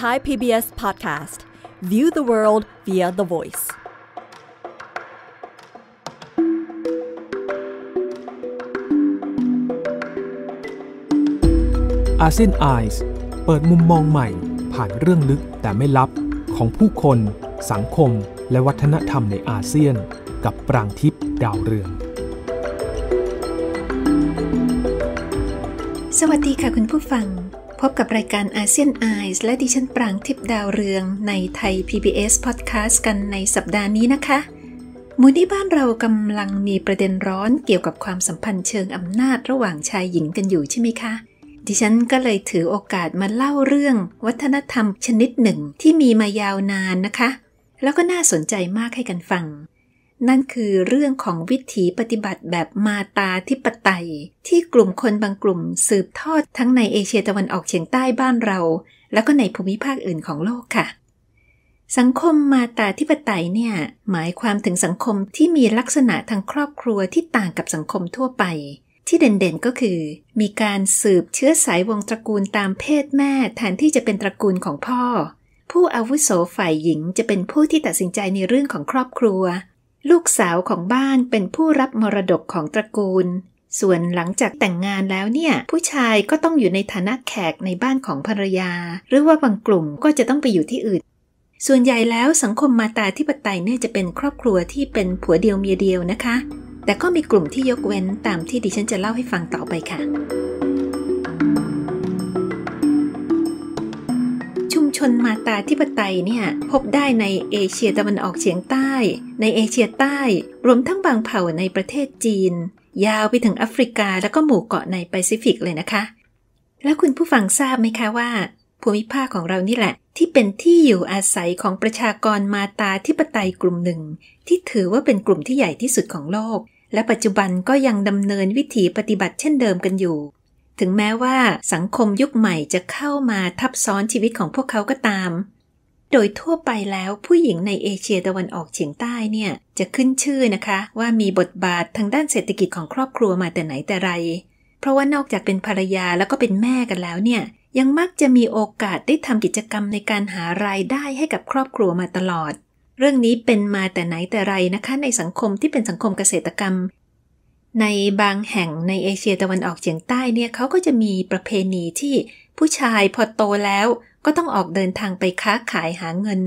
Thai PBS Podcast View the world via the voice อาเซียนไอส์เปิดมุมมองใหม่ผ่านเรื่องลึกแต่ไม่ลับของผู้คน สังคมและวัฒนธรรมในอาเซียน กับปรางทิพย์ดาวเรืองสวัสดีค่ะคุณผู้ฟังพบกับรายการอาเซียนไอส์และดิฉันปรางทิพดาวเรืองในไทย PBS Podcast กันในสัปดาห์นี้นะคะ มูนี่บ้านเรากำลังมีประเด็นร้อนเกี่ยวกับความสัมพันธ์เชิงอำนาจระหว่างชายหญิงกันอยู่ใช่ไหมคะ ดิฉันก็เลยถือโอกาสมาเล่าเรื่องวัฒนธรรมชนิดหนึ่งที่มีมายาวนานนะคะ แล้วก็น่าสนใจมากให้กันฟังนั่นคือเรื่องของวิถีปฏิบัติแบบมาตาธิปไตย ที่กลุ่มคนบางกลุ่มสืบทอดทั้งในเอเชียตะวันออกเฉียงใต้บ้านเรา แล้วก็ในภูมิภาคอื่นของโลกค่ะ สังคมมาตาธิปไตยเนี่ย หมายความถึงสังคมที่มีลักษณะทางครอบครัวที่ต่างกับสังคมทั่วไป ที่เด่นๆก็คือ มีการสืบเชื้อสายวงตระกูลตามเพศแม่ แทนที่จะเป็นตระกูลของพ่อ ผู้อาวุโสฝ่ายหญิงจะเป็นผู้ที่ตัดสินใจในเรื่องของครอบครัวลูกสาวของบ้านเป็นผู้รับมรดกของตระกูล ส่วนหลังจากแต่งงานแล้วเนี่ยผู้ชายก็ต้องอยู่ในฐานะแขกในบ้านของภรรยา หรือว่าบางกลุ่มก็จะต้องไปอยู่ที่อื่น ส่วนใหญ่แล้วสังคมมาตาธิปไตยเนี่ยจะเป็นครอบครัวที่เป็นผัวเดียวเมียเดียวนะคะ แต่ก็มีกลุ่มที่ยกเว้นตามที่ดิฉันจะเล่าให้ฟังต่อไปค่ะนมาตาธิปไตยเนี่ยพบได้ในเอเชียตะวันออกเฉียงใต้ ในเอเชียใต้ รวมทั้งบางเผ่าในประเทศจีน ยาวไปถึงแอฟริกาแล้วก็หมู่เกาะในแปซิฟิกเลยนะคะ แล้วคุณผู้ฟังทราบไหมคะว่า ภูมิภาคของเรานี่แหละ ที่เป็นที่อยู่อาศัยของประชากรมาตาธิปไตยกลุ่มหนึ่ง ที่ถือว่าเป็นกลุ่มที่ใหญ่ที่สุดของโลก และปัจจุบันก็ยังดำเนินวิถีปฏิบัติเช่นเดิมกันอยู่ถึงแม้ว่าสังคมยุคใหม่จะเข้ามาทับซ้อนชีวิตของพวกเขาก็ตาม โดยทั่วไปแล้วผู้หญิงในเอเชียตะวันออกเฉียงใต้เนี่ยจะขึ้นชื่อนะคะว่ามีบทบาททางด้านเศรษฐกิจของครอบครัวมาแต่ไหนแต่ไร เพราะว่านอกจากเป็นภรรยาแล้วก็เป็นแม่กันแล้วเนี่ย ยังมักจะมีโอกาสได้ทำกิจกรรมในการหารายได้ให้กับครอบครัวมาตลอด เรื่องนี้เป็นมาแต่ไหนแต่ไรนะคะในสังคมที่เป็นสังคมเกษตรกรรมในบางแห่งในเอเชียตะวันออกเฉียงใต้เนี่ยเขาก็จะมีประเพณีที่ผู้ชายพอโตแล้ว ก็ต้องออกเดินทางไปค้าขายหาเงิน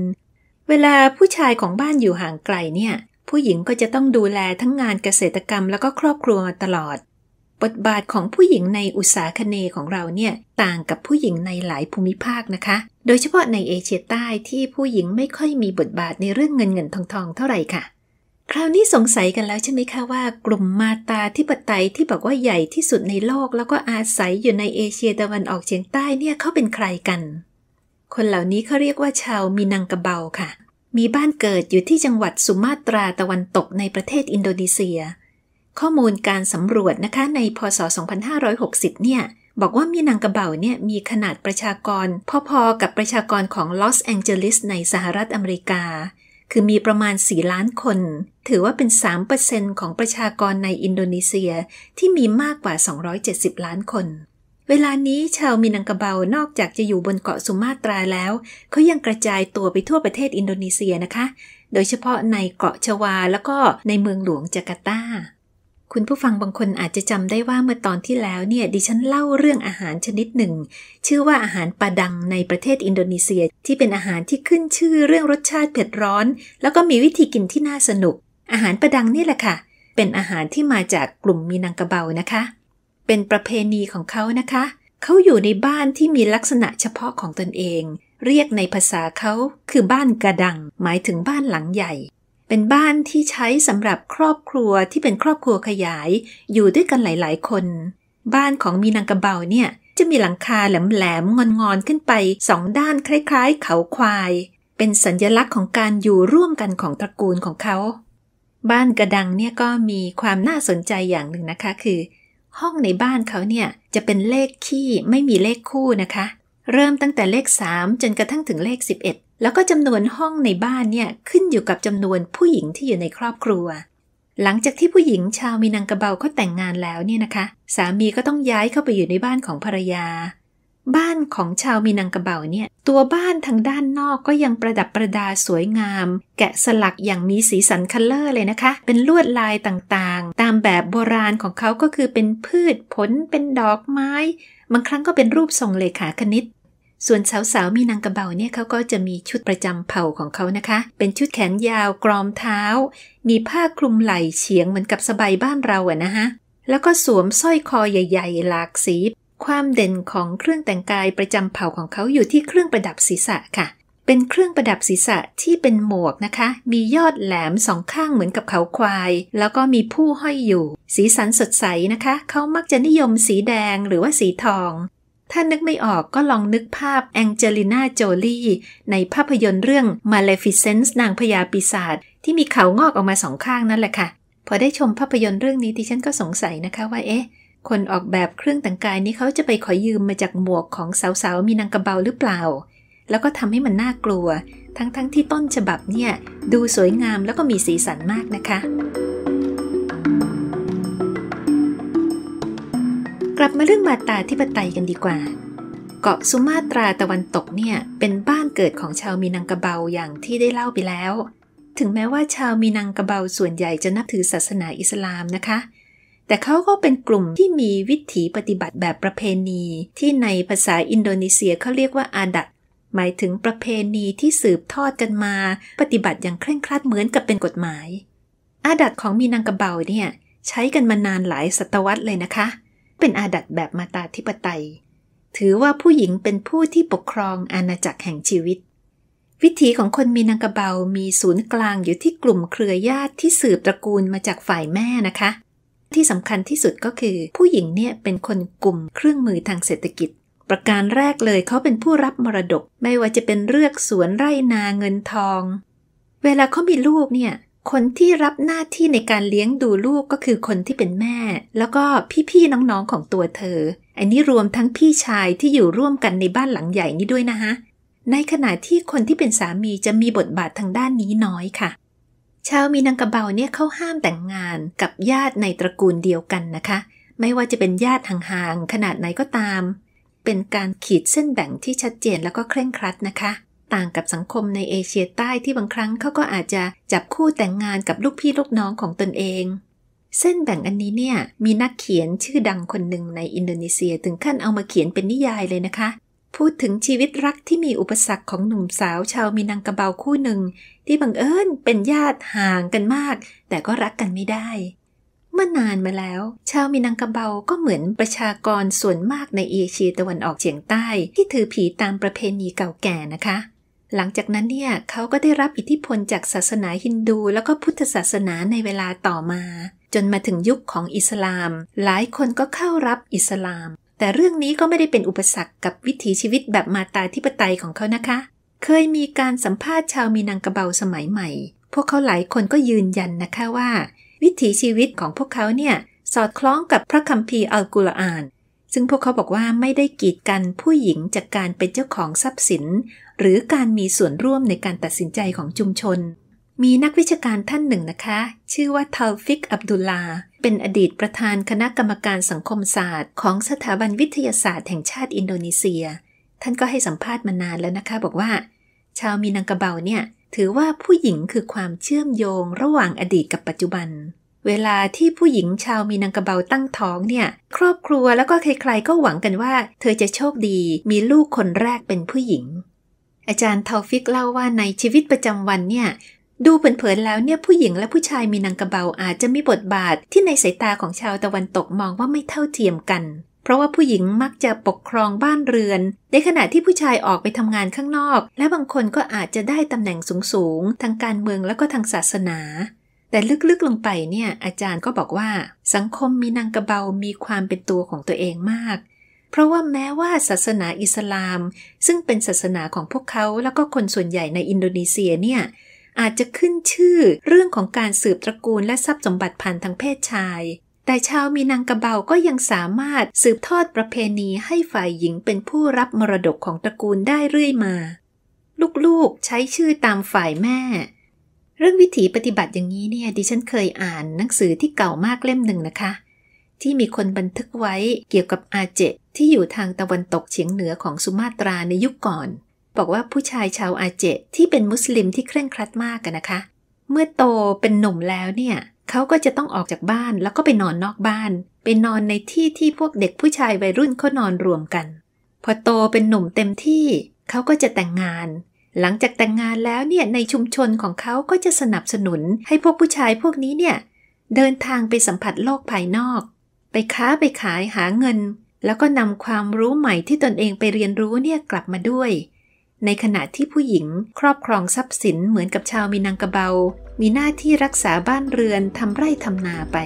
เวลาผู้ชายของบ้านอยู่ห่างไกลเนี่ยผู้หญิงก็จะต้องดูแลทั้งงานเกษตรกรรมแล้วก็ครอบครัวตลอด บทบาทของผู้หญิงในอุตสาคเนของเราเนี่ยต่างกับผู้หญิงในหลายภูมิภาคนะคะ โดยเฉพาะในเอเชียใต้ที่ผู้หญิงไม่ค่อยมีบทบาทในเรื่องเงินเงินทองทองเท่าไหร่ค่ะคราวนี้สงสัยกันแล้วใช่ไหมคะว่ากลุ่มมาตาธิปไตยที่บอกว่าใหญ่ที่สุดในโลกแล้วก็อาศัยอยู่ในเอเชียตะวันออกเฉียงใต้เนี่ยเขาเป็นใครกัน คนเหล่านี้เขาเรียกว่าชาวมินังกะเบาค่ะ มีบ้านเกิดอยู่ที่จังหวัดสุมาตราตะวันตกในประเทศอินโดนีเซีย ข้อมูลการสำรวจนะคะในพศ 2560 เนี่ยบอกว่ามินังกะเบาเนี่ยมีขนาดประชากรพอๆกับประชากรของลอสแองเจลิสในสหรัฐอเมริกาคือมีประมาณ 4 ล้านคน ถือว่าเป็น 3%ของประชากรในอินโดนีเซียที่มีมากกว่า 270 ล้านคน เวลานี้ชาวมินังกะเบา นอกจากจะอยู่บนเกาะสุมาตราแล้ว เขายังกระจายตัวไปทั่วประเทศอินโดนีเซียนะคะ โดยเฉพาะในเกาะชวาแล้วก็ในเมืองหลวงจาการ์ตาคุณผู้ฟังบางคนอาจจะจำได้ว่าเมื่อตอนที่แล้วเนี่ยดิฉันเล่าเรื่องอาหารชนิดหนึ่ง ชื่อว่าอาหารปาดังในประเทศอินโดนีเซีย ที่เป็นอาหารที่ขึ้นชื่อเรื่องรสชาติเผ็ดร้อน แล้วก็มีวิธีกินที่น่าสนุก อาหารปาดังนี่แหละค่ะเป็นอาหารที่มาจากกลุ่มมีนังกระเบานะคะ เป็นประเพณีของเขานะคะเขาอยู่ในบ้านที่มีลักษณะเฉพาะของตนเอง เรียกในภาษาเขาคือบ้านกระดัง หมายถึงบ้านหลังใหญ่เป็นบ้านที่ใช้สำหรับครอบครัวที่เป็นครอบครัวขยายอยู่ด้วยกันหลาย ๆ คน บ้านของมีนางกระเบาเนี่ยจะมีหลังคาแหลมๆงอนๆขึ้นไปสองด้านคล้ายๆ เขาควาย เป็นสัญญลักษณ์ของการอยู่ร่วมกันของตระกูลของเขา บ้านกระดังเนี่ยก็มีความน่าสนใจอย่างหนึ่งนะคะคือ ห้องในบ้านเขาเนี่ยจะเป็นเลขขี้ไม่มีเลขคู่นะคะเริ่มตั้งแต่เลข 3 จนกระทั่งถึงเลข 11 แล้วก็จำนวนห้องในบ้านเนี่ยขึ้นอยู่กับจำนวนผู้หญิงที่อยู่ในครอบครัว หลังจากที่ผู้หญิงชาวมินังกะเบาเขาแต่งงานแล้วเนี่ยนะคะสามีก็ต้องย้ายเข้าไปอยู่ในบ้านของภรรยา บ้านของชาวมินังกะเบาเนี่ยตัวบ้านทางด้านนอกก็ยังประดับประดาสวยงาม แกะสลักอย่างมีสีสันคัลเลอร์เลยนะคะเป็นลวดลายต่างๆ ตามแบบโบราณของเขาก็คือเป็นพืชผล เป็นดอกไม้ บางครั้งก็เป็นรูปทรงเลขาคณิตส่วนสาวๆมีนางกระเบาเนี่ยเขาก็จะมีชุดประจำเผ่าของเขานะคะ เป็นชุดแขนยาวกรอมเท้า มีผ้าคลุมไหล่เฉียงเหมือนกับสบายบ้านเราอะนะฮะแล้วก็สวมสร้อยคอใหญ่ ๆ หลากสีความเด่นของเครื่องแต่งกายประจำเผ่าของเขาอยู่ที่เครื่องประดับศีรษะค่ะ เป็นเครื่องประดับศีรษะที่เป็นหมวกนะคะ มียอดแหลมสองข้างเหมือนกับเขาควายแล้วก็มีผู้ห้อยอยู่ สีสันสดใสนะคะเขามักจะนิยมสีแดงหรือว่าสีทองถ้านึกไม่ออกก็ลองนึกภาพแองเจลิน่า โจลี่ในภาพยนตร์เรื่อง Maleficent นางพญาปีศาจที่มีเขางอกออกมาสองข้างนั่นแหละค่ะ พอได้ชมภาพยนตร์เรื่องนี้ดิฉันก็สงสัยนะคะว่าเอ๊ะ คนออกแบบเครื่องแต่งกายนี้เขาจะไปขอยืมมาจากหมวกของสาวๆ มีนางกระเบาหรือเปล่า แล้วก็ทำให้มันน่ากลัว ทั้งๆทที่ต้นฉบับเนี่ย ดูสวยงามแล้วก็มีสีสันมากนะคะกลับมาเรื่องมาตาธิปไตยกันดีกว่า เกาะสุมาตราตะวันตกเนี่ยเป็นบ้านเกิดของชาวมีนังกะเบาอย่างที่ได้เล่าไปแล้ว ถึงแม้ว่าชาวมีนังกะเบาส่วนใหญ่จะนับถือศาสนาอิสลามนะคะ แต่เขาก็เป็นกลุ่มที่มีวิถีปฏิบัติแบบประเพณีที่ในภาษาอินโดนีเซียเขาเรียกว่าอาดัต หมายถึงประเพณีที่สืบทอดกันมา ปฏิบัติอย่างเคร่งครัดเหมือนกับเป็นกฎหมาย อาดัตของมีนังกะเบาเนี่ยใช้กันมานานหลายศตวรรษเลยนะคะเเป็นอาดัตแบบมาตาธิปไตย ถือว่าผู้หญิงเป็นผู้ที่ปกครองอาณาจักรแห่งชีวิต วิถีของคนมีนางกระเบามีศูนย์กลางอยู่ที่กลุ่มเครือญาติที่สืบตระกูลมาจากฝ่ายแม่นะคะ ที่สำคัญที่สุดก็คือ ผู้หญิงเนี่ยเป็นคนกลุ่มเครื่องมือทางเศรษฐกิจ ประการแรกเลยเขาเป็นผู้รับมรดกไม่ว่าจะเป็นเลือกสวนไร่นาเงินทอง เวลาเขามีลูกเนี่ยคนที่รับหน้าที่ในการเลี้ยงดูลูกก็คือคนที่เป็นแม่แล้วก็พี่ๆน้องๆ ของตัวเธอ อันนี้รวมทั้งพี่ชายที่อยู่ร่วมกันในบ้านหลังใหญ่นี้ด้วยนะคะในขณะที่คนที่เป็นสามีจะมีบทบาททางด้านนี้น้อยค่ะชาวมีนังกะเบาเนี่ยเขาห้ามแต่งงานกับญาติในตระกูลเดียวกันนะคะ ไม่ว่าจะเป็นญาติห่างๆ ขนาดไหนก็ตาม เป็นการขีดเส้นแบ่งที่ชัดเจนแล้วก็เคร่งครัดนะคะต่างกับสังคมในเอเชียใต้ที่บางครั้งเขาก็อาจจะจับคู่แต่งงานกับลูกพี่ลูกน้องของตนเอง เส้นแบ่งอันนี้เนี่ยมีนักเขียนชื่อดังคนหนึ่งในอินโดนีเซีย ถึงขั้นเอามาเขียนเป็นนิยายเลยนะคะ พูดถึงชีวิตรักที่มีอุปสรรคของหนุ่มสาว ชาวมินังกะเบาคู่หนึ่งที่บังเอิญเป็นญาติห่างกันมากแต่ก็รักกันไม่ได้ เมื่อนานมาแล้ว ชาวมินังกะเบาก็เหมือนประชากรส่วนมากในเอเชียตะวันออกเฉียงใต้ ที่ถือผีตามประเพณีเก่าแก่นะคะหลังจากนั้นเนี่ยเขาก็ได้รับอิทธิพลจากศาสนาฮินดู แล้วก็พุทธศาสนาในเวลาต่อมา จนมาถึงยุคของอิสลาม หลายคนก็เข้ารับอิสลาม แต่เรื่องนี้ก็ไม่ได้เป็นอุปสรรคกับวิถีชีวิตแบบมาตาธิปไตยของเขานะคะ เคยมีการสัมภาษณ์ชาว มีนังกระเบาสมัยใหม่ พวกเขาหลายคนก็ยืนยันนะคะว่า วิถีชีวิตของพวกเขาเนี่ยสอดคล้องกับพระคัมภีร์อัลกุรอานซึ่งพวกเขาบอกว่าไม่ได้กีดกันผู้หญิงจากการเป็นเจ้าของทรัพย์สิน หรือการมีส่วนร่วมในการตัดสินใจของชุมชน มีนักวิชาการท่านหนึ่งนะคะ ชื่อว่า ทาฟิกอับดุลลา เป็นอดีตประธานคณะกรรมการสังคมศาสตร์ ของสถาบันวิทยาศาสตร์แห่งชาติอินโดนีเซีย ท่านก็ให้สัมภาษณ์มานานแล้วนะคะ บอกว่า ชาวมีนังกะเบาเนี่ยถือว่าผู้หญิงคือความเชื่อมโยงระหว่างอดีตกับปัจจุบันเวลาที่ผู้หญิงชาวมีนังกะเบาตั้งท้องเนี่ยครอบครัวแล้วก็ใครๆก็หวังกันว่า เธอจะโชคดี มีลูกคนแรกเป็นผู้หญิง อาจารย์ทาฟิกเล่าว่าในชีวิตประจำวันเนี่ยดูเผินๆแล้วเนี่ยผู้หญิงและผู้ชายมีนังกะเบาอาจจะมีบทบาท ที่ในสายตาของชาวตะวันตกมองว่าไม่เท่าเทียมกัน เพราะว่าผู้หญิงมักจะปกครองบ้านเรือน ในขณะที่ผู้ชายออกไปทำงานข้างนอก และบางคนก็อาจจะได้ตำแหน่งสูงๆทางการเมืองแล้วก็ทางศาสนาแต่ลึกๆ ลงไปเนี่ยอาจารย์ก็บอกว่า สังคมมีนางกระเบามีความเป็นตัวของตัวเองมาก เพราะว่าแม้ว่าศาสนาอิสลามซึ่งเป็นศาสนาของพวกเขาแล้วก็คนส่วนใหญ่ในอินโดนีเซียเนี่ยอาจจะขึ้นชื่อเรื่องของการสืบตระกูลและทรัพย์สมบัติผ่านทางเพศชาย แต่ชาวมีนางกระเบาก็ยังสามารถสืบทอดประเพณีให้ฝ่ายหญิงเป็นผู้รับมรดกของตระกูลได้เรื่อยมาลูกๆใช้ชื่อตามฝ่ายแม่เรื่องวิถีปฏิบัติอย่างนี้เนี่ยดิฉันเคยอ่านหนังสือที่เก่ามากเล่มหนึ่งนะคะที่มีคนบันทึกไว้เกี่ยวกับอาเจที่อยู่ทางตะวันตกเฉียงเหนือของสุมาตราในยุคก่อน บอกว่าผู้ชายชาวอาเจที่เป็นมุสลิมที่เคร่งครัดมากกันนะคะ เมื่อโตเป็นหนุ่มแล้วเนี่ยเขาก็จะต้องออกจากบ้านแล้วก็ไปนอนนอกบ้านไปนอนในที่ที่พวกเด็กผู้ชายวัยรุ่นเขานอนรวมกัน พอโตเป็นหนุ่มเต็มที่เขาก็จะแต่งงานหลังจากแต่งงานแล้วเนี่ยในชุมชนของเขาก็จะสนับสนุนให้พวกผู้ชายพวกนี้เนี่ยเดินทางไปสัมผัสโลกภายนอก ไปค้าไปขายหาเงิน แล้วก็นำความรู้ใหม่ที่ตนเองไปเรียนรู้เนี่ยกลับมาด้วย ในขณะที่ผู้หญิงครอบครองทรัพย์สินเหมือนกับชาวมินังกะเบา มีหน้าที่รักษาบ้านเรือนทำไร่ทำนาไป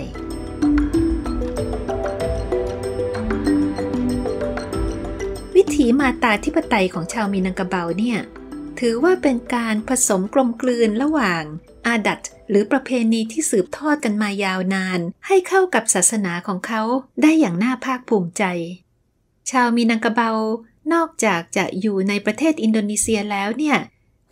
วิถีมาตาธิปไตยของชาวมินังกะเบาเนี่ยถือว่าเป็นการผสมกลมกลืนระหว่างอาดัต หรือประเพณีที่สืบทอดกันมายาวนาน ให้เข้ากับศาสนาของเขาได้อย่างน่าภาคภูมิใจ ชาวมีนังกะเบา นอกจากจะอยู่ในประเทศอินโดนีเซียแล้วเนี่ย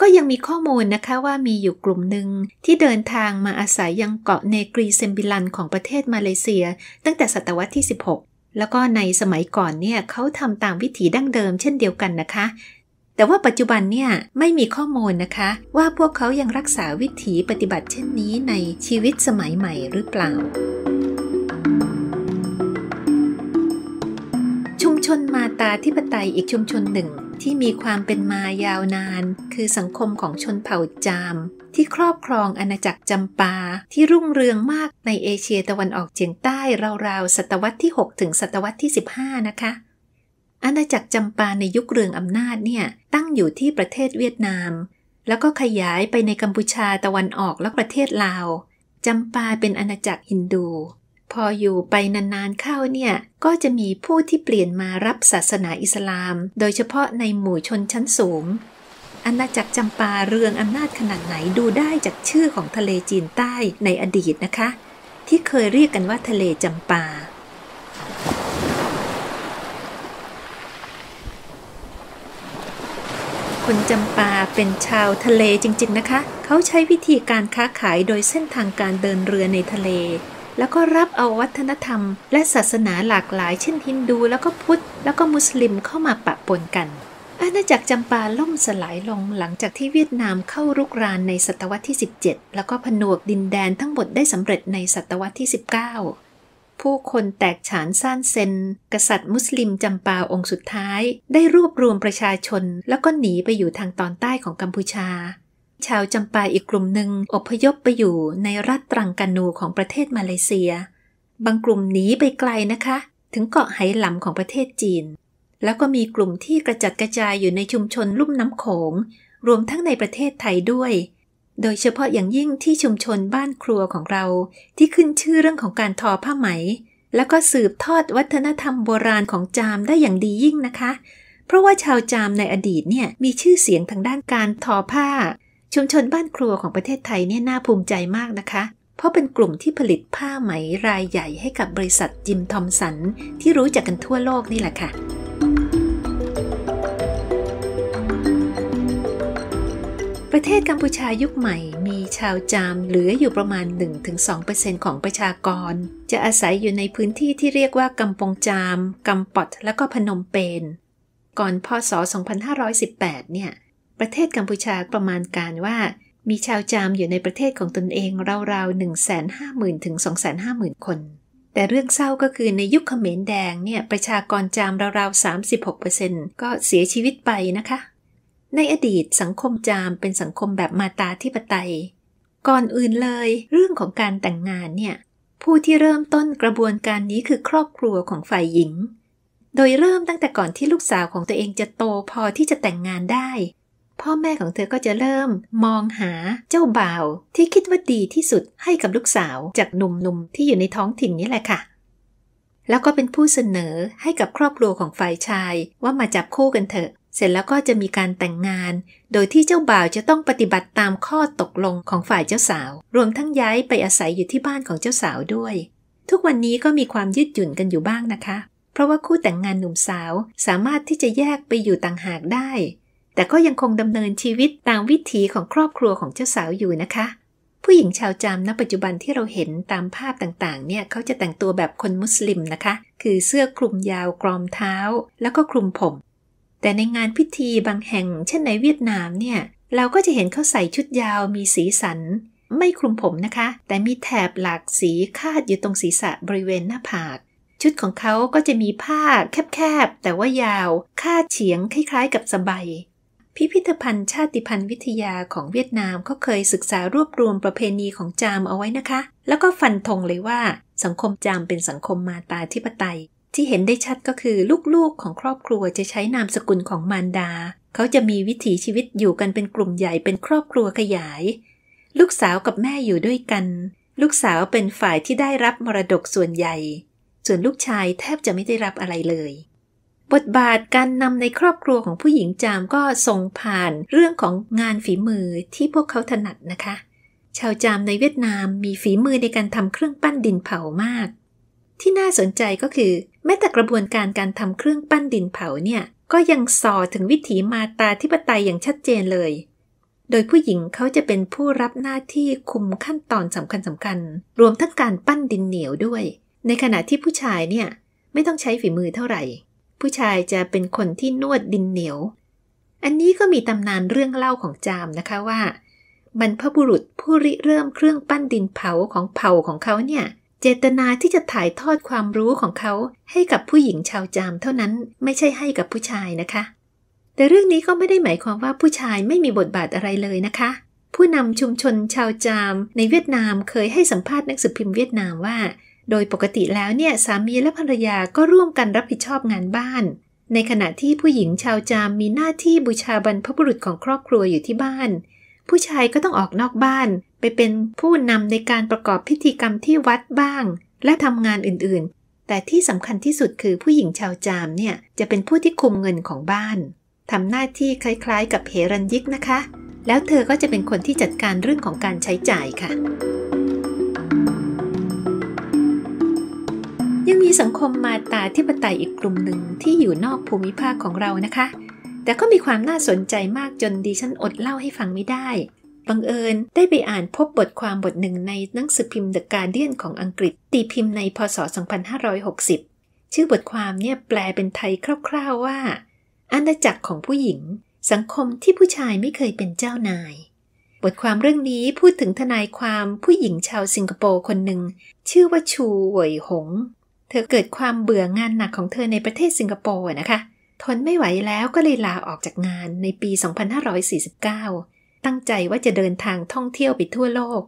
ก็ยังมีข้อมูลนะคะว่ามีอยู่กลุ่มหนึ่งที่เดินทางมาอาศัยยังเกาะเนกรีเซมบิลันของประเทศมาเลเซีย ตั้งแต่ศตวรรษที่ 16 แล้วก็ในสมัยก่อนเนี่ยเขาทำตามวิถีดั้งเดิมเช่นเดียวกันนะคะแต่ว่าปัจจุบันเนี่ยไม่มีข้อมูลนะคะ ว่าพวกเขายังรักษาวิถีปฏิบัติเช่นนี้ในชีวิตสมัยใหม่หรือเปล่า ชุมชนมาตาธิปไตยอีกชุมชนหนึ่งที่มีความเป็นมายาวนาน คือสังคมของชนเผ่าจาม ที่ครอบครองอาณาจักรจำปาที่รุ่งเรืองมากในเอเชียตะวันออกเฉียงใต้ราวๆศตวรรษที่ 6 ถึงศตวรรษที่ 15 นะคะอาณาจักรจำปาในยุคเรืองอำนาจเนี่ยตั้งอยู่ที่ประเทศเวียดนาม แล้วก็ขยายไปในกัมพูชาตะวันออกและประเทศลาวจำปาเป็นอาณาจักรฮินดู พออยู่ไปนานๆเข้าเนี่ย ก็จะมีผู้ที่เปลี่ยนมารับศาสนาอิสลาม โดยเฉพาะในหมู่ชนชั้นสูงอาณาจักรจำปาเรืองอำนาจขนาดไหนดูได้จากชื่อของทะเลจีนใต้ในอดีตนะคะ ที่เคยเรียกกันว่าทะเลจำปาคนจำปาเป็นชาวทะเลจริงๆนะคะ เขาใช้วิธีการค้าขายโดยเส้นทางการเดินเรือในทะเล แล้วก็รับเอาวัฒนธรรมและศาสนาหลากหลาย เช่นฮินดูแล้วก็พุทธ แล้วก็มุสลิมเข้ามาปะปนกัน อาณาจักรจำปาล่มสลายลงหลังจากที่เวียดนามเข้ารุกรานในศตวรรษที่ 17 แล้วก็ผนวกดินแดนทั้งหมดได้สำเร็จในศตวรรษที่ 19ผู้คนแตกฉานซ่านเซนกษัตริย์มุสลิมจำปาองค์สุดท้าย ได้รวบรวมประชาชนแล้วก็หนีไปอยู่ทางตอนใต้ของกัมพูชา ชาวจำปาอีกกลุ่มหนึ่งอพยพไปอยู่ในรัฐตรังกานูของประเทศมาเลเซีย บางกลุ่มหนีไปไกลนะคะ ถึงเกาะไหหลำของประเทศจีน แล้วก็มีกลุ่มที่กระจัดกระจายอยู่ในชุมชนลุ่มน้ำโขง รวมทั้งในประเทศไทยด้วยโดยเฉพาะอย่างยิ่งที่ชุมชนบ้านครัวของเรา ที่ขึ้นชื่อเรื่องของการทอผ้าไหม แล้วก็สืบทอดวัฒนธรรมโบราณของจามได้อย่างดียิ่งนะคะ เพราะว่าชาวจามในอดีตเนี่ยมีชื่อเสียงทางด้านการทอผ้า ชุมชนบ้านครัวของประเทศไทยเนี่ยน่าภูมิใจมากนะคะ เพราะเป็นกลุ่มที่ผลิตผ้าไหมรายใหญ่ให้กับบริษัทจิมทอมสันที่รู้จักกันทั่วโลกนี่แหละค่ะประเทศกัมพูชายุคใหม่มีชาวจามเหลืออยู่ประมาณ 1-2%ของประชากร จะอาศัยอยู่ในพื้นที่ที่เรียกว่ากำปงจามกำปอด และก็พนมเปญก่อนพศ 2518 เนี่ยประเทศกัมพูชาประมาณการว่า มีชาวจามอยู่ในประเทศของตนเองราวๆ150,000ถึง250,000คน แต่เรื่องเศร้าก็คือในยุคเขมรแดงเนี่ยประชากรจามราวๆ36%ก็เสียชีวิตไปนะคะในอดีตสังคมจาม เป็นสังคมแบบมาตาธิปไตย ก่อนอื่นเลย เรื่องของการแต่งงานเนี่ยผู้ที่เริ่มต้นกระบวนการนี้คือครอบครัวของฝ่ายหญิง โดยเริ่มตั้งแต่ก่อนที่ลูกสาวของตัวเองจะโตพอที่จะแต่งงานได้ พ่อแม่ของเธอก็จะเริ่ม มองหาเจ้าบ่าว ที่คิดว่าดีที่สุดให้กับลูกสาวจากหนุ่มๆ ที่อยู่ในท้องถิ่นนี้แหละค่ะแล้วก็เป็นผู้เสนอให้กับครอบครัวของฝ่ายชาย ว่ามาจับคู่กันเถอะเสร็จแล้วก็จะมีการแต่งงาน โดยที่เจ้าบ่าวจะต้องปฏิบัติตามข้อตกลงของฝ่ายเจ้าสาว รวมทั้งย้ายไปอาศัยอยู่ที่บ้านของเจ้าสาวด้วย ทุกวันนี้ก็มีความยืดหยุ่นกันอยู่บ้างนะคะ เพราะว่าคู่แต่งงานหนุ่มสาวสามารถที่จะแยกไปอยู่ต่างหากได้ แต่ก็ยังคงดำเนินชีวิตตามวิถีของครอบครัวของเจ้าสาวอยู่นะคะ ผู้หญิงชาวจามณปัจจุบันที่เราเห็นตามภาพต่าง ๆ เนี่ย เขาจะแต่งตัวแบบคนมุสลิมนะคะ คือเสื้อคลุมยาวกรอมเท้า แล้วก็คลุมผมแต่ในงานพิธีบางแห่งเช่นในเวียดนามเนี่ยเราก็จะเห็นเขาใส่ชุดยาวมีสีสัน ไม่คลุมผมนะคะ แต่มีแถบหลากสีคาดอยู่ตรงศีรษะบริเวณหน้าผาก ชุดของเขาก็จะมีผ้าแคบๆ แต่ว่ายาวคาดเฉียงคล้ายๆกับสบายพิพิธภัณฑ์ชาติพันธุ์วิทยาของเวียดนามก็เคยศึกษารวบรวมประเพณีของจามเอาไว้นะคะ แล้วก็ฟันธงเลยว่าสังคมจามเป็นสังคมมาตาธิปไตยที่เห็นได้ชัดก็คือลูกๆของครอบครัวจะใช้นามสกุลของมารดา เขาจะมีวิถีชีวิตอยู่กันเป็นกลุ่มใหญ่เป็นครอบครัวขยาย ลูกสาวกับแม่อยู่ด้วยกัน ลูกสาวเป็นฝ่ายที่ได้รับมรดกส่วนใหญ่ ส่วนลูกชายแทบจะไม่ได้รับอะไรเลย บทบาทการนำในครอบครัวของผู้หญิงจามก็ส่งผ่านเรื่องของงานฝีมือที่พวกเขาถนัดนะคะ ชาวจามในเวียดนามมีฝีมือในการทำเครื่องปั้นดินเผามากที่น่าสนใจก็คือแม้แต่กระบวนการการทำเครื่องปั้นดินเผาเนี่ยก็ยังสอถึงวิถีมาตาธิปไตยอย่างชัดเจนเลย โดยผู้หญิงเขาจะเป็นผู้รับหน้าที่คุมขั้นตอนสำคัญสำคัญ รวมทั้งการปั้นดินเหนียวด้วย ในขณะที่ผู้ชายเนี่ยไม่ต้องใช้ฝีมือเท่าไหร่ ผู้ชายจะเป็นคนที่นวดดินเหนียว อันนี้ก็มีตำนานเรื่องเล่าของจามนะคะว่าบรรพบุรุษผู้ริเริ่มเครื่องปั้นดินเผาของเผ่าของเขาเนี่ยเจตนาที่จะถ่ายทอดความรู้ของเขาให้กับผู้หญิงชาวจามเท่านั้นไม่ใช่ให้กับผู้ชายนะคะ แต่เรื่องนี้ก็ไม่ได้หมายความว่าผู้ชายไม่มีบทบาทอะไรเลยนะคะ ผู้นำชุมชนชาวจาม ในเวียดนามเคยให้สัมภาษณ์นักสืบพิมพ์เวียดนามว่า โดยปกติแล้วเนี่ยสามีและภรรยาก็ร่วมกันรับผิดชอบงานบ้าน ในขณะที่ผู้หญิงชาวจามมีหน้าที่บูชาบรรพบุรุษของครอบครัวอยู่ที่บ้าน ผู้ชายก็ต้องออกนอกบ้านไปเป็นผู้นำในการประกอบพิธีกรรมที่วัดบ้างและทำงานอื่นๆ แต่ที่สำคัญที่สุดคือผู้หญิงชาวจามเนี่ย จะเป็นผู้ที่คุมเงินของบ้านทำหน้าที่คล้ายๆกับเฮรันยิกนะคะ แล้วเธอก็จะเป็นคนที่จัดการเรื่องของการใช้จ่ายค่ะ ยังมีสังคมมาตาธิปไตยอีกกลุ่มหนึ่งที่อยู่นอกภูมิภาคของเรานะคะ แต่ก็มีความน่าสนใจมากจนดีฉันอดเล่าให้ฟังไม่ได้บังเอิญได้ไปอ่านพบบทความบทหนึ่งในหนังสือพิมพ์ The Guardian ของอังกฤษตีพิมพ์ในพศ 2560 ชื่อบทความเนี่ยแปลเป็นไทยคร่าวๆว่าอาณาจักรของผู้หญิงสังคมที่ผู้ชายไม่เคยเป็นเจ้านาย บทความเรื่องนี้พูดถึงทนายความผู้หญิงชาวสิงคโปร์คนหนึ่ง ชื่อว่าชูเหวยหง เธอเกิดความเบื่องานหนักของเธอในประเทศสิงคโปร์นะคะ ทนไม่ไหวแล้วก็เลยลาออกจากงานในปี 2549ตั้งใจว่าจะเดินทางท่องเที่ยวไปทั่วโลก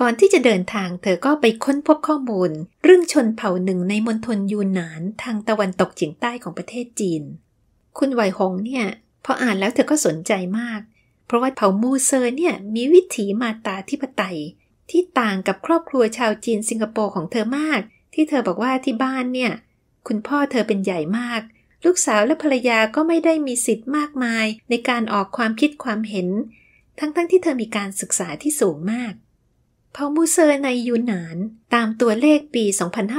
ก่อนที่จะเดินทางเธอก็ไปค้นพบข้อมูล เรื่องชนเผ่าหนึ่งในมณฑลยูนนาน ทางตะวันตกเฉียงใต้ของประเทศจีน คุณไวหงเนี่ยพออ่านแล้วเธอก็สนใจมาก เพราะว่าเผ่ามูเซอร์เนี่ยมีวิถีมาตาธิปไตย ที่ต่างกับครอบครัวชาวจีนสิงคโปร์ของเธอมาก ที่เธอบอกว่าที่บ้านเนี่ยคุณพ่อเธอเป็นใหญ่มาก ลูกสาวและภรรยาก็ไม่ได้มีสิทธิ์มากมาย ในการออกความคิดความเห็นทั้งๆทที่เธอมีการศึกษาที่สูงมาก เพามูเซอร์ในยูนนาน ตามตัวเลขปี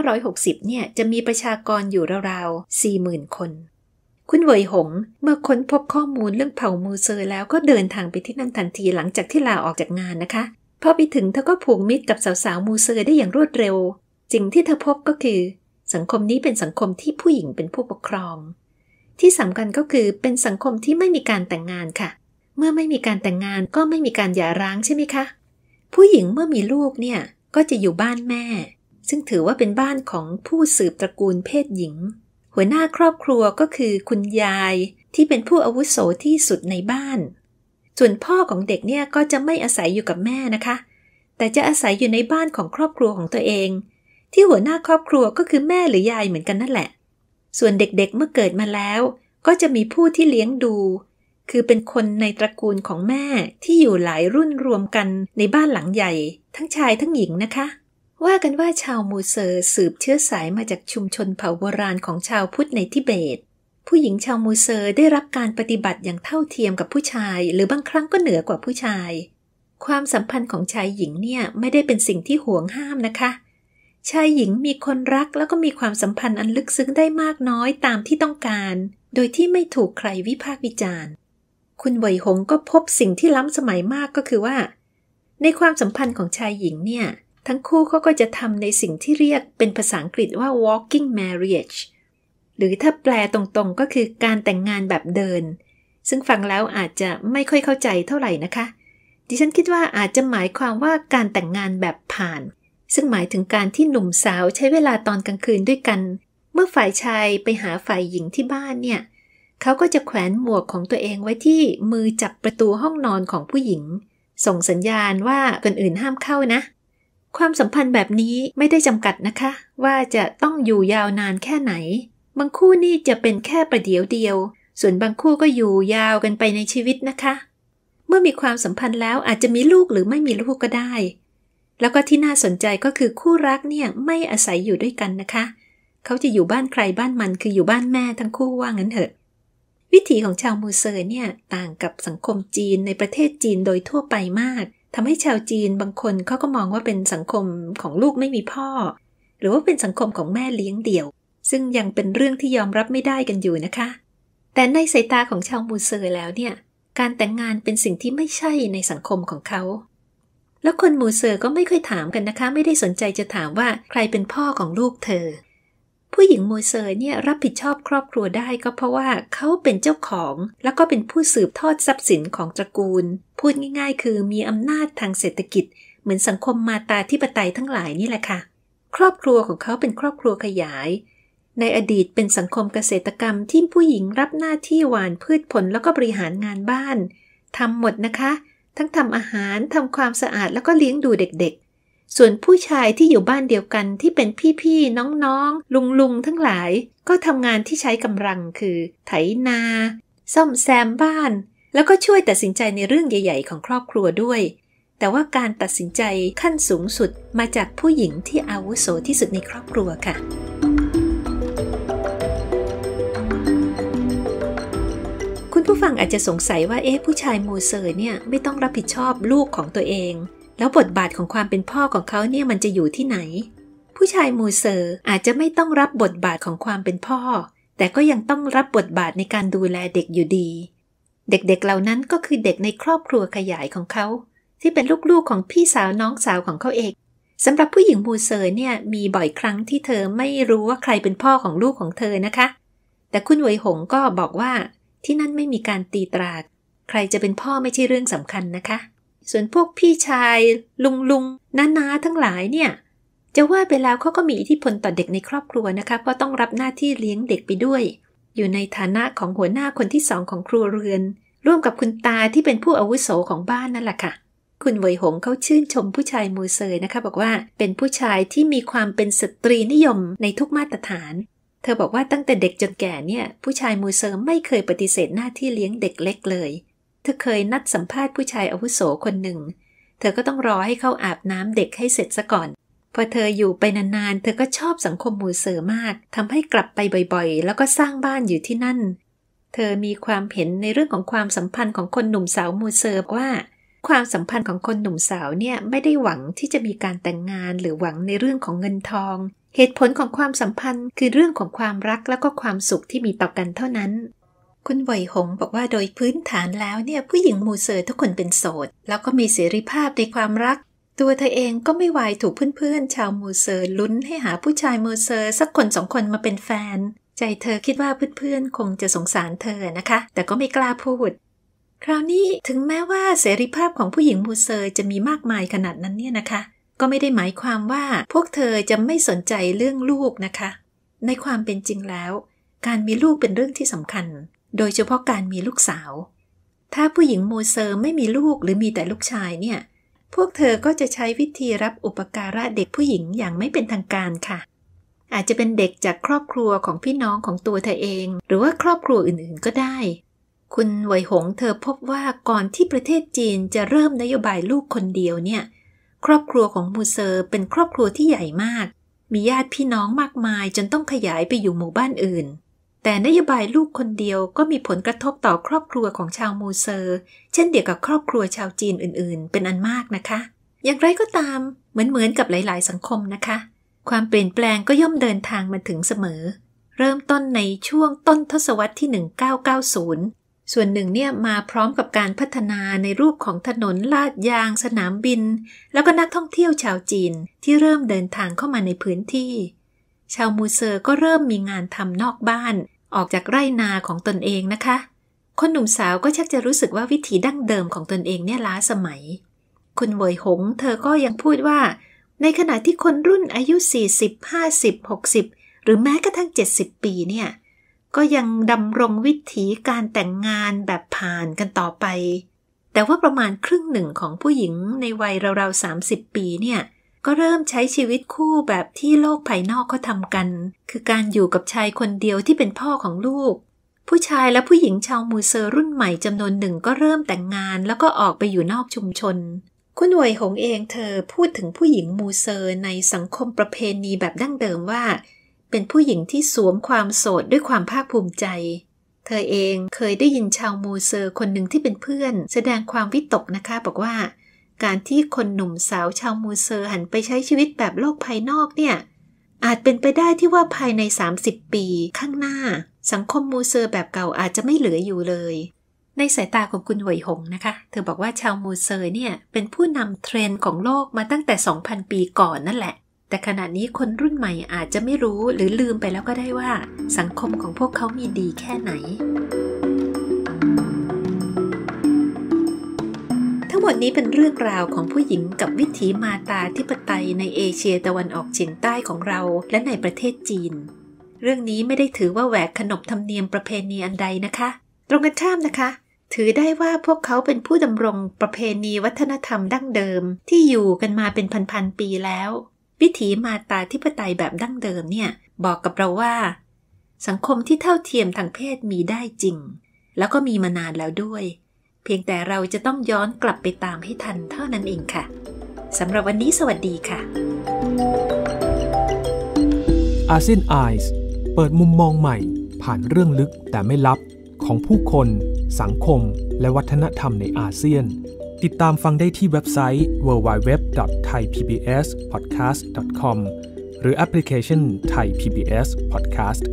2560 เนี่ย จะมีประชากรอยู่ราวๆ 40,000 คน คุณเวยหง เมื่อค้นพบข้อมูลเรื่องเผ่ามูเซอร์แล้วก็เดินทางไปที่นั่นทันทีหลังจากที่ลาออกจากงานนะคะพอไปถึงเธอก็ผูกมิตรกับสาวๆมูเซอร์ได้อย่างรวดเร็วสิ่งที่เธอพบก็คือ สังคมนี้เป็นสังคมที่ผู้หญิงเป็นผู้ปกครอง ที่สำคัญก็คือเป็นสังคมที่ไม่มีการแต่งงานค่ะเมื่อไม่มีการแต่งงานก็ไม่มีการหย่าร้างใช่ไหมคะ ผู้หญิงเมื่อมีลูกเนี่ยก็จะอยู่บ้านแม่ ซึ่งถือว่าเป็นบ้านของผู้สืบตระกูลเพศหญิง หัวหน้าครอบครัวก็คือคุณยายที่เป็นผู้อาวุโสที่สุดในบ้าน ส่วนพ่อของเด็กเนี่ยก็จะไม่อาศัยอยู่กับแม่นะคะ แต่จะอาศัยอยู่ในบ้านของครอบครัวของตัวเอง ที่หัวหน้าครอบครัวก็คือแม่หรือยายเหมือนกันนั่นแหละ ส่วนเด็กๆเมื่อเกิดมาแล้ว ก็จะมีผู้ที่เลี้ยงดูคือเป็นคนในตระกูลของแม่ที่อยู่หลายรุ่นรวมกันในบ้านหลังใหญ่ ทั้งชายทั้งหญิงนะคะ ว่ากันว่าชาวมูเซอร์สืบเชื้อสายมาจากชุมชนเผ่าโบราณของชาวพุทธในทิเบต ผู้หญิงชาวมูเซอร์ได้รับการปฏิบัติอย่างเท่าเทียมกับผู้ชาย หรือบางครั้งก็เหนือกว่าผู้ชาย ความสัมพันธ์ของชายหญิงเนี่ยไม่ได้เป็นสิ่งที่ห่วงห้ามนะคะ ชายหญิงมีคนรักแล้วก็มีความสัมพันธ์อันลึกซึ้งได้มากน้อยตามที่ต้องการ โดยที่ไม่ถูกใครวิพากษ์วิจารณ์คุณเวยหงก็พบสิ่งที่ล้ำสมัยมากก็คือว่า ในความสัมพันธ์ของชายหญิงเนี่ย ทั้งคู่เขาก็จะทำในสิ่งที่เรียกเป็นภาษาอังกฤษว่า walking marriage หรือถ้าแปลตรงๆก็คือการแต่งงานแบบเดิน ซึ่งฟังแล้วอาจจะไม่ค่อยเข้าใจเท่าไหร่นะคะ ดิฉันคิดว่าอาจจะหมายความว่าการแต่งงานแบบผ่าน ซึ่งหมายถึงการที่หนุ่มสาวใช้เวลาตอนกลางคืนด้วยกัน เมื่อฝ่ายชายไปหาฝ่ายหญิงที่บ้านเนี่ยเขาก็จะแขวนหมวกของตัวเองไว้ที่มือจับประตูห้องนอนของผู้หญิง ส่งสัญญาณว่าคนอื่นห้ามเข้านะ ความสัมพันธ์แบบนี้ไม่ได้จำกัดนะคะ ว่าจะต้องอยู่ยาวนานแค่ไหน บางคู่นี่จะเป็นแค่ประเดี๋ยวเดียว ส่วนบางคู่ก็อยู่ยาวกันไปในชีวิตนะคะ เมื่อมีความสัมพันธ์แล้วอาจจะมีลูกหรือไม่มีลูกก็ได้ แล้วก็ที่น่าสนใจก็คือคู่รักเนี่ยไม่อาศัยอยู่ด้วยกันนะคะ เขาจะอยู่บ้านใครบ้านมันคืออยู่บ้านแม่ทั้งคู่ว่างั้นเถอะวิถีของชาวมูเซอร์เนี่ยต่างกับสังคมจีนในประเทศจีนโดยทั่วไปมากทำให้ชาวจีนบางคนเขาก็มองว่าเป็นสังคมของลูกไม่มีพ่อ หรือว่าเป็นสังคมของแม่เลี้ยงเดี่ยว ซึ่งยังเป็นเรื่องที่ยอมรับไม่ได้กันอยู่นะคะ แต่ในสายตาของชาวมูเซอร์แล้วเนี่ยการแต่งงานเป็นสิ่งที่ไม่ใช่ในสังคมของเขา แล้วคนมูเซอร์ก็ไม่ค่อยถามกันนะคะ ไม่ได้สนใจจะถามว่าใครเป็นพ่อของลูกเธอผู้หญิงโมเสยเนี่ยรับผิดชอบครอบครัวได้ก็เพราะว่าเขาเป็นเจ้าของแล้วก็เป็นผู้สืบทอดทรัพย์สินของตระกูล พูดง่ายๆคือมีอำนาจทางเศรษฐกิจ เหมือนสังคมมาตาธิปไตยทั้งหลายนี่แหละค่ะ ครอบครัวของเขาเป็นครอบครัวขยาย ในอดีตเป็นสังคมเกษตรกรรมที่ผู้หญิงรับหน้าที่หวานพืชผลแล้วก็บริหารงานบ้านทำหมดนะคะ ทั้งทำอาหารทำความสะอาดแล้วก็เลี้ยงดูเด็กส่วนผู้ชายที่อยู่บ้านเดียวกันที่เป็นพี่ๆน้องๆลุงๆทั้งหลาย ก็ทำงานที่ใช้กำลังคือ ไถนา ซ่อมแซมบ้าน แล้วก็ช่วยตัดสินใจในเรื่องใหญ่ๆ ของครอบครัวด้วย แต่ว่าการตัดสินใจขั้นสูงสุดมาจากผู้หญิงที่อาวุโสที่สุดในครอบครัวค่ะ คุณผู้ฟังอาจจะสงสัยว่าเอ๊ะผู้ชายโมเซอร์เนี่ยไม่ต้องรับผิดชอบลูกของตัวเองแล้วบทบาทของความเป็นพ่อของเขาเนี่ยมันจะอยู่ที่ไหน ผู้ชายมูเซอร์อาจจะไม่ต้องรับบทบาทของความเป็นพ่อ แต่ก็ยังต้องรับบทบาทในการดูแลเด็กอยู่ดี เด็กๆเเหล่านั้นก็คือเด็กในครอบครัวขยายของเขา ที่เป็นลูกๆ ของพี่สาวน้องสาวของเขาเองสำหรับผู้หญิงมูเซอร์เนี่ยมีบ่อยครั้งที่เธอไม่รู้ว่าใครเป็นพ่อของลูกของเธอนะคะ แต่คุณเวยหงก็บอกว่าที่นั่นไม่มีการตีตราใครจะเป็นพ่อไม่ใช่เรื่องสำคัญนะคะส่วนพวกพี่ชายลุงลุงน้านาทั้งหลายเนี่ย จะว่าไปแล้วเขาก็มีอิทธิพลต่อเด็กในครอบครัวนะคะเพราะต้องรับหน้าที่เลี้ยงเด็กไปด้วย อยู่ในฐานะของหัวหน้าคนที่สองของครัวเรือน ร่วมกับคุณตาที่เป็นผู้อาวุโสของบ้านนั่นแหละค่ะคุณเวยหงเขาชื่นชมผู้ชายมูเซยนะคะบอกว่าเป็นผู้ชายที่มีความเป็นสตรีนิยมในทุกมาตรฐาน เธอบอกว่าตั้งแต่เด็กจนแก่เนี่ยผู้ชายมูเซอร์ไม่เคยปฏิเสธหน้าที่เลี้ยงเด็กเล็กเลยเธอเคยนัดสัมภาษณ์ผู้ชายอาวุโสคนหนึ่ง เธอก็ต้องรอให้เขาอาบน้ำเด็กให้เสร็จซะก่อน พอเธออยู่ไปนานๆ เธอก็ชอบสังคมหมู่เสือมาก ทำให้กลับไปบ่อยๆ แล้วก็สร้างบ้านอยู่ที่นั่น เธอมีความเห็นในเรื่องของความสัมพันธ์ของคนหนุ่มสาวมูเซอร์ว่า ความสัมพันธ์ของคนหนุ่มสาวเนี่ยไม่ได้หวังที่จะมีการแต่งงานหรือหวังในเรื่องของเงินทอง เหตุผลของความสัมพันธ์คือเรื่องของความรักแล้วก็ความสุขที่มีต่อกันเท่านั้นคุณไวยหง บอกว่าโดยพื้นฐานแล้วเนี่ยผู้หญิงมูเซอร์ทุกคนเป็นโสด แล้วก็มีเสรีภาพในความรัก ตัวเธอเองก็ไม่วายถูกเพื่อนๆชาวมูเซอร์ลุ้นให้หาผู้ชายมูเซอร์สักคนสองคนมาเป็นแฟน ใจเธอคิดว่าเพื่อนๆคงจะสงสารเธอนะคะ แต่ก็ไม่กล้าพูด คราวนี้ถึงแม้ว่าเสรีภาพของผู้หญิงมูเซอร์จะมีมากมายขนาดนั้นเนี่ยนะคะ ก็ไม่ได้หมายความว่าพวกเธอจะไม่สนใจเรื่องลูกนะคะ ในความเป็นจริงแล้ว การมีลูกเป็นเรื่องที่สำคัญโดยเฉพาะการมีลูกสาว ถ้าผู้หญิงโมเซอร์ไม่มีลูกหรือมีแต่ลูกชายเนี่ย พวกเธอก็จะใช้วิธีรับอุปการะเด็กผู้หญิงอย่างไม่เป็นทางการค่ะ อาจจะเป็นเด็กจากครอบครัวของพี่น้องของตัวเธอเอง หรือว่าครอบครัวอื่นๆ ก็ได้ คุณไวยหง เธอพบว่าก่อนที่ประเทศจีนจะเริ่มนโยบายลูกคนเดียวเนี่ย ครอบครัวของมูเซอร์เป็นครอบครัวที่ใหญ่มาก มีญาติพี่น้องมากมาย จนต้องขยายไปอยู่หมู่บ้านอื่นแต่นโยบายลูกคนเดียวก็มีผลกระทบต่อครอบครัวของชาวมูเซอร์ เช่นเดียวกับครอบครัวชาวจีนอื่นๆ เป็นอันมากนะคะ อย่างไรก็ตามเหมือนเหมือนกับหลายๆสังคมนะคะ ความเปลี่ยนแปลงก็ย่อมเดินทางมาถึงเสมอ เริ่มต้นในช่วงต้นทศวรรษที่ 1990 ส่วนหนึ่งเนี่ยมาพร้อมกับการพัฒนาในรูปของถนนลาดยางสนามบิน แล้วก็นักท่องเที่ยวชาวจีนที่เริ่มเดินทางเข้ามาในพื้นที่ ชาวมูเซอร์ก็เริ่มมีงานทำนอกบ้านออกจากไร่นาของตนเองนะคะ คนหนุ่มสาวก็ชักจะรู้สึกว่าวิธีดั้งเดิมของตนเองเนี่ยล้าสมัย คุณเวยหง เธอก็ยังพูดว่า ในขณะที่คนรุ่นอายุ40 50 60 หรือแม้กระทั่ง 70 ปีเนี่ย ก็ยังดำรงวิถีการแต่งงานแบบผ่านกันต่อไป แต่ว่าประมาณครึ่งหนึ่งของผู้หญิงในวัยราวๆ30 ปีเนี่ยก็เริ่มใช้ชีวิตคู่แบบที่โลกภายนอกเขาทำกัน คือการอยู่กับชายคนเดียวที่เป็นพ่อของลูก ผู้ชายและผู้หญิงชาวมูเซอร์รุ่นใหม่จำนวนหนึ่งก็เริ่มแต่งงานแล้วก็ออกไปอยู่นอกชุมชน คุณหวยหงเองเธอพูดถึงผู้หญิงมูเซอร์ในสังคมประเพณีแบบดั้งเดิมว่า เป็นผู้หญิงที่สวมความโสดด้วยความภาคภูมิใจ เธอเองเคยได้ยินชาวมูเซอร์คนหนึ่งที่เป็นเพื่อน แสดงความวิตกนะคะบอกว่าการที่คนหนุ่มสาวชาวมูเซอร์ หันไปใช้ชีวิตแบบโลกภายนอกเนี่ย อาจเป็นไปได้ที่ว่าภายใน 30 ปีข้างหน้าสังคมมูเซอร์แบบเก่าอาจจะไม่เหลืออยู่เลย ในสายตาของคุณหวยหงนะคะ เธอบอกว่าชาวมูเซอร์เนี่ย เป็นผู้นำเทรนด์ของโลกมาตั้งแต่ 2,000 ปีก่อนนั่นแหละ แต่ขณะนี้คนรุ่นใหม่อาจจะไม่รู้หรือลืมไปแล้วก็ได้ว่าสังคมของพวกเขามีดีแค่ไหนงหมดนี้เป็นเรื่องราวของผู้หญิงกับวิถีมาตาธิปไตยในเอเชียตะวันออกเฉียงใต้ของเราและในประเทศจีน เรื่องนี้ไม่ได้ถือว่าแหวกขนบธรรมเนียมประเพณีอันใดนะคะ ตรงกันข้ามนะคะ ถือได้ว่าพวกเขาเป็นผู้ดำรงประเพณีวัฒนธรรมดั้งเดิมที่อยู่กันมาเป็นพันๆปีแล้ว วิถีมาตาธิปไตยแบบดั้งเดิมเนี่ยบอกกับเราว่า สังคมที่เท่าเทียมทางเพศมีได้จริง แล้วก็มีมานานแล้วด้วยเพียงแต่เราจะต้องย้อนกลับไปตามให้ทันเท่านั้นเองค่ะ สำหรับวันนี้สวัสดีค่ะอาเซียนไอส์เปิดมุมมองใหม่ผ่านเรื่องลึกแต่ไม่ลับของผู้คน สังคม และวัฒนธรรมในอาเซียน ติดตามฟังได้ที่เว็บไซต์ www.thaipbspodcast.com หรือแอปพลิเคชัน Thai PBS Podcast